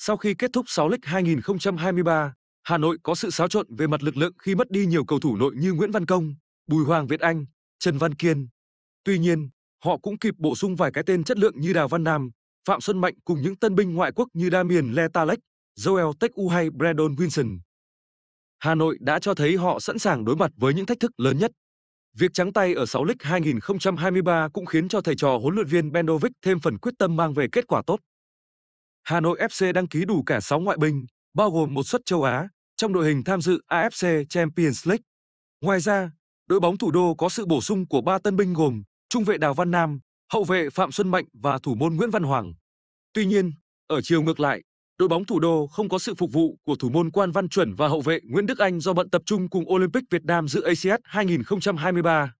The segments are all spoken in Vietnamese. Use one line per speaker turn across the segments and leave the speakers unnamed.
Sau khi kết thúc 6 lịch 2023, Hà Nội có sự xáo trộn về mặt lực lượng khi mất đi nhiều cầu thủ nội như Nguyễn Văn Công, Bùi Hoàng Việt Anh, Trần Văn Kiên. Tuy nhiên, họ cũng kịp bổ sung vài cái tên chất lượng như Đào Văn Nam, Phạm Xuân Mạnh cùng những tân binh ngoại quốc như Damien Letalec, Joel Tecu hay Brandon Wilson. Hà Nội đã cho thấy họ sẵn sàng đối mặt với những thách thức lớn nhất. Việc trắng tay ở 6 lịch 2023 cũng khiến cho thầy trò huấn luyện viên Bendovic thêm phần quyết tâm mang về kết quả tốt. Hà Nội FC đăng ký đủ cả 6 ngoại binh, bao gồm một suất châu Á, trong đội hình tham dự AFC Champions League. Ngoài ra, đội bóng thủ đô có sự bổ sung của ba tân binh gồm trung vệ Đào Văn Nam, hậu vệ Phạm Xuân Mạnh và thủ môn Nguyễn Văn Hoàng. Tuy nhiên, ở chiều ngược lại, đội bóng thủ đô không có sự phục vụ của thủ môn Quan Văn Chuẩn và hậu vệ Nguyễn Đức Anh do bận tập trung cùng Olympic Việt Nam dự ACS 2023.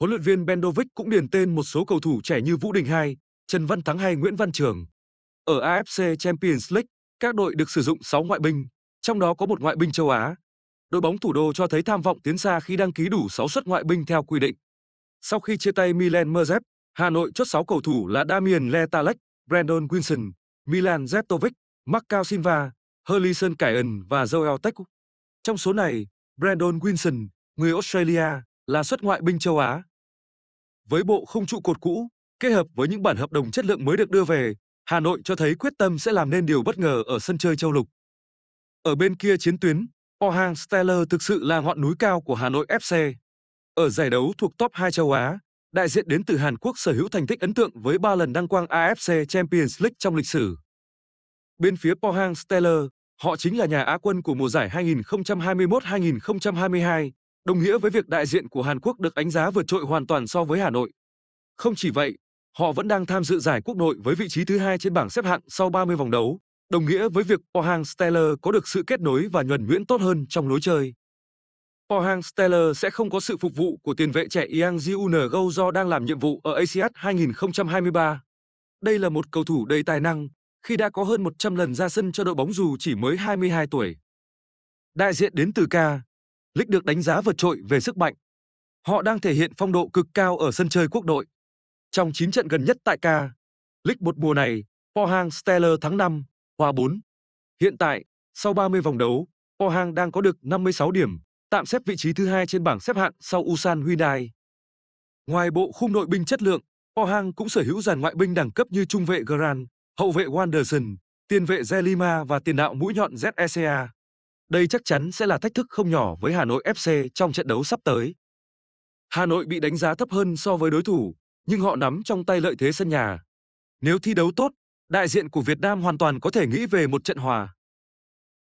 Huấn luyện viên Bendovic cũng điền tên một số cầu thủ trẻ như Vũ Đình Hai, Trần Văn Thắng hay Nguyễn Văn Trường. Ở AFC Champions League, các đội được sử dụng 6 ngoại binh, trong đó có một ngoại binh châu Á. Đội bóng thủ đô cho thấy tham vọng tiến xa khi đăng ký đủ 6 suất ngoại binh theo quy định. Sau khi chia tay Milan Mrzep, Hà Nội chốt 6 cầu thủ là Damien Letalec, Brandon Wilson, Milan Zetovic, Macau Silva, Hurlison Caian và Joel Tech. Trong số này, Brandon Wilson, người Australia, là xuất ngoại binh châu Á. Với bộ không trụ cột cũ, kết hợp với những bản hợp đồng chất lượng mới được đưa về, Hà Nội cho thấy quyết tâm sẽ làm nên điều bất ngờ ở sân chơi châu lục. Ở bên kia chiến tuyến, Pohang Steller thực sự là ngọn núi cao của Hà Nội FC. Ở giải đấu thuộc top 2 châu Á, đại diện đến từ Hàn Quốc sở hữu thành tích ấn tượng với 3 lần đăng quang AFC Champions League trong lịch sử. Bên phía Pohang Steller, họ chính là nhà Á quân của mùa giải 2021-2022, đồng nghĩa với việc đại diện của Hàn Quốc được đánh giá vượt trội hoàn toàn so với Hà Nội. Không chỉ vậy, Họ vẫn đang tham dự giải quốc nội với vị trí thứ hai trên bảng xếp hạng sau 30 vòng đấu, đồng nghĩa với việc Pohang Steelers có được sự kết nối và nhuần nhuyễn tốt hơn trong lối chơi. Pohang Steelers sẽ không có sự phục vụ của tiền vệ trẻ Yang Jiun Gou do đang làm nhiệm vụ ở ACS 2023. Đây là một cầu thủ đầy tài năng, khi đã có hơn 100 lần ra sân cho đội bóng dù chỉ mới 22 tuổi. Đại diện đến từ Ca, Lick được đánh giá vượt trội về sức mạnh. Họ đang thể hiện phong độ cực cao ở sân chơi quốc đội. Trong 9 trận gần nhất tại ca League một mùa này, Pohang steller thắng 5, hòa 4. Hiện tại, sau 30 vòng đấu, Pohang đang có được 56 điểm, tạm xếp vị trí thứ hai trên bảng xếp hạng sau Usan Hyundai. Ngoài bộ khung nội binh chất lượng, Pohang cũng sở hữu dàn ngoại binh đẳng cấp như trung vệ Gran, hậu vệ Wanderson, tiền vệ Zelima và tiền đạo mũi nhọn ZECA. Đây chắc chắn sẽ là thách thức không nhỏ với Hà Nội FC trong trận đấu sắp tới. Hà Nội bị đánh giá thấp hơn so với đối thủ, nhưng họ nắm trong tay lợi thế sân nhà. Nếu thi đấu tốt, đại diện của Việt Nam hoàn toàn có thể nghĩ về một trận hòa.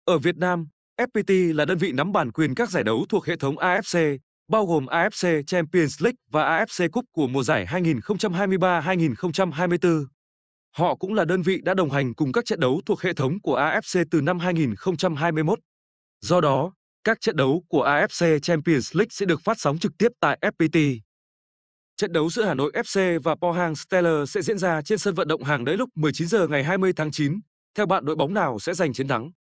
Ở Việt Nam, FPT là đơn vị nắm bản quyền các giải đấu thuộc hệ thống AFC, bao gồm AFC Champions League và AFC Cup của mùa giải 2023-2024. Họ cũng là đơn vị đã đồng hành cùng các trận đấu thuộc hệ thống của AFC từ năm 2021. Do đó, các trận đấu của AFC Champions League sẽ được phát sóng trực tiếp tại FPT. Trận đấu giữa Hà Nội FC và Pohang Steller sẽ diễn ra trên sân vận động Hàng Đẫy lúc 19 giờ ngày 20 tháng 9. Theo bạn đội bóng nào sẽ giành chiến thắng?